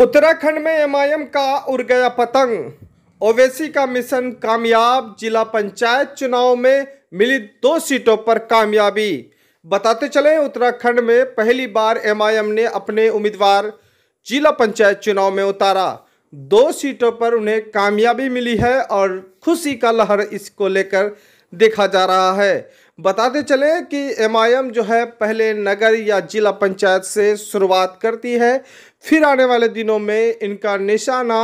उत्तराखंड में एमआईएम का उड़ गया पतंग ओवैसी का मिशन कामयाब जिला पंचायत चुनाव में मिली दो सीटों पर कामयाबी बताते चलें उत्तराखंड में पहली बार एमआईएम ने अपने उम्मीदवार जिला पंचायत चुनाव में उतारा दो सीटों पर उन्हें कामयाबी मिली है और खुशी का लहर इसको लेकर देखा जा रहा है बताते चले कि एम जो है पहले नगर या जिला पंचायत से शुरुआत करती है फिर आने वाले दिनों में इनका निशाना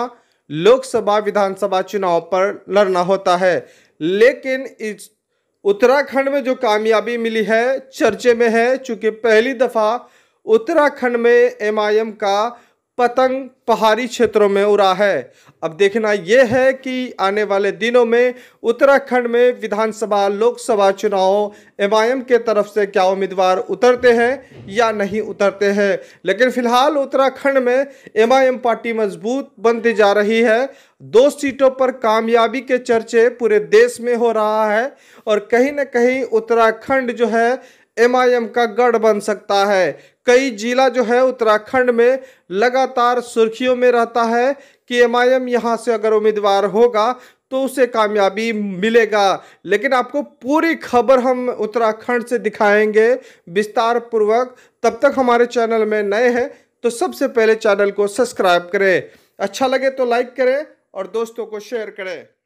लोकसभा विधानसभा चुनाव पर लड़ना होता है लेकिन इस उत्तराखंड में जो कामयाबी मिली है चर्चे में है चूँकि पहली दफ़ा उत्तराखंड में एम का पतंग पहाड़ी क्षेत्रों में उड़ा है अब देखना यह है कि आने वाले दिनों में उत्तराखंड में विधानसभा लोकसभा चुनाव एम के तरफ से क्या उम्मीदवार उतरते हैं या नहीं उतरते हैं लेकिन फिलहाल उत्तराखंड में एम पार्टी मजबूत बनती जा रही है दो सीटों पर कामयाबी के चर्चे पूरे देश में हो रहा है और कहीं ना कहीं उत्तराखंड जो है एमआईएम का गढ़ बन सकता है कई जिला जो है उत्तराखंड में लगातार सुर्खियों में रहता है कि एमआईएम यहां से अगर उम्मीदवार होगा तो उसे कामयाबी मिलेगा लेकिन आपको पूरी खबर हम उत्तराखंड से दिखाएंगे विस्तार पूर्वक तब तक हमारे चैनल में नए हैं तो सबसे पहले चैनल को सब्सक्राइब करें अच्छा लगे तो लाइक करें और दोस्तों को शेयर करें